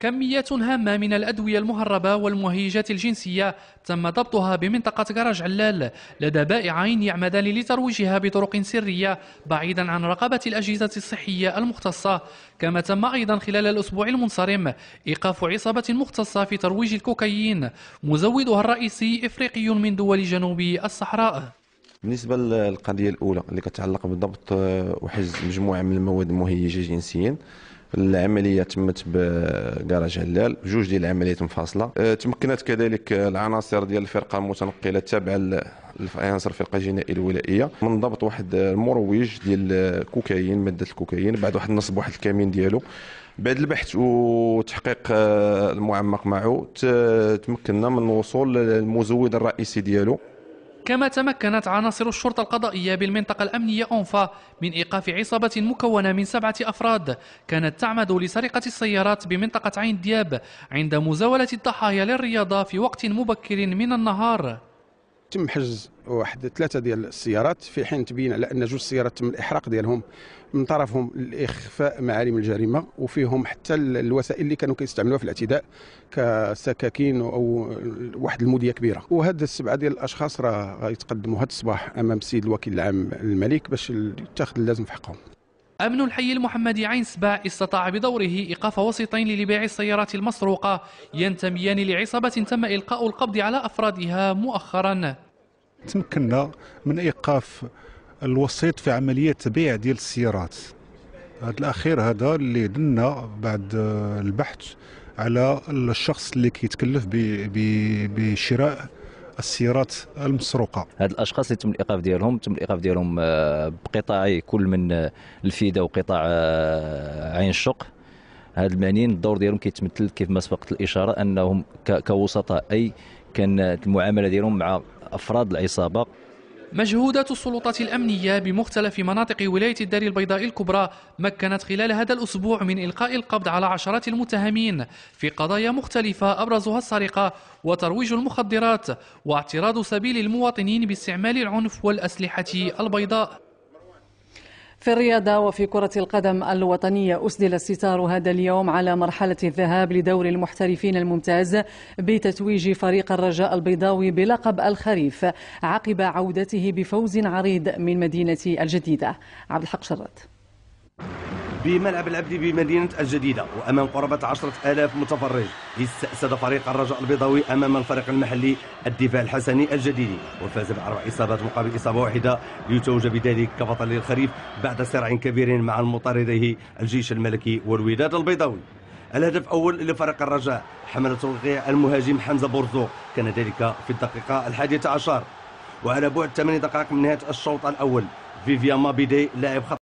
كميات هامة من الأدوية المهربة والمهيجات الجنسية تم ضبطها بمنطقة كراج علال لدى بائعين يعمدان لترويجها بطرق سرية بعيدا عن رقابة الأجهزة الصحية المختصة كما تم أيضا خلال الأسبوع المنصرم إيقاف عصابة مختصة في ترويج الكوكايين مزودها الرئيسي إفريقي من دول جنوب الصحراء بالنسبة للقضية الأولى اللي كتعلق بضبط آه، وحجز مجموعة من المواد المهيجة جنسيا العمليه تمت بكراج هلال جوج ديال العمليات منفصله أه، تمكنت كذلك العناصر ديال الفرقه المتنقله التابعه عناصر الفرقه الجنائيه الولائيه من ضبط واحد المروج ديال الكوكايين ماده الكوكايين بعد واحد نصب واحد الكمين ديالو بعد البحث وتحقيق أه، المعمق معه تمكنا من الوصول للمزود الرئيسي ديالو كما تمكنت عناصر الشرطة القضائية بالمنطقة الأمنية أونفا من إيقاف عصابة مكونة من سبعة أفراد كانت تعمد لسرقة السيارات بمنطقة عين دياب عند مزاولة الضحايا للرياضة في وقت مبكر من النهار تم حجز واحد ثلاثه ديال السيارات في حين تبين على ان جوج سيارات تم الاحراق ديالهم من طرفهم لاخفاء معالم الجريمه وفيهم حتى الوسائل اللي كانوا كيستعملوها في الاعتداء كسكاكين او واحد الموديه كبيره وهاد السبعه ديال الاشخاص راه غيتقدموا هاد الصباح امام السيد الوكيل العام الملك باش يتاخذ اللازم في حقهم أمن الحي المحمدي عين سبا استطاع بدوره إيقاف وسيطين لبيع السيارات المسروقة ينتميان لعصابة تم إلقاء القبض على أفرادها مؤخراً تمكنا من ايقاف الوسيط في عمليه بيع ديال السيارات هذا الاخير هذا اللي درنا بعد البحث على الشخص اللي كيتكلف بشراء السيارات المسروقه هاد الاشخاص اللي تم الايقاف ديالهم تم الايقاف ديالهم آه، بقطاعي كل من آه، الفيده وقطاع آه، عين الشق هاد المعنيين الدور ديالهم كيتمثل كيف ما سبقت الاشاره انهم كوسطاء اي كانت المعامله ديالهم مع أفراد العصابة مجهودات السلطات الأمنية بمختلف مناطق ولاية الدار البيضاء الكبرى مكنت خلال هذا الأسبوع من إلقاء القبض على عشرات المتهمين في قضايا مختلفة أبرزها السرقة وترويج المخدرات واعتراض سبيل المواطنين باستعمال العنف والأسلحة البيضاء في الرياضة وفي كرة القدم الوطنية أسدل الستار هذا اليوم على مرحلة الذهاب لدور المحترفين الممتاز بتتويج فريق الرجاء البيضاوي بلقب الخريف عقب عودته بفوز عريض من مدينة الجديدة عبد الحق شرط بملعب العبدي بمدينة الجديدة وأمام قرابة عشرة آلاف متفرج استأسد فريق الرجاء البيضاوي أمام الفريق المحلي الدفاع الحسني الجديدي وفاز بأربع إصابات مقابل إصابة واحدة ليتوج بذلك كبطل الخريف بعد صراع كبير مع المطارديه الجيش الملكي والوداد البيضاوي الهدف أول لفريق الرجاء حمل توقيع المهاجم حمزه بورزو كان ذلك في الدقيقه الحادية عشر وعلى بعد ثمان دقائق من نهايه الشوط الاول فيفيا مابيدي لاعب خط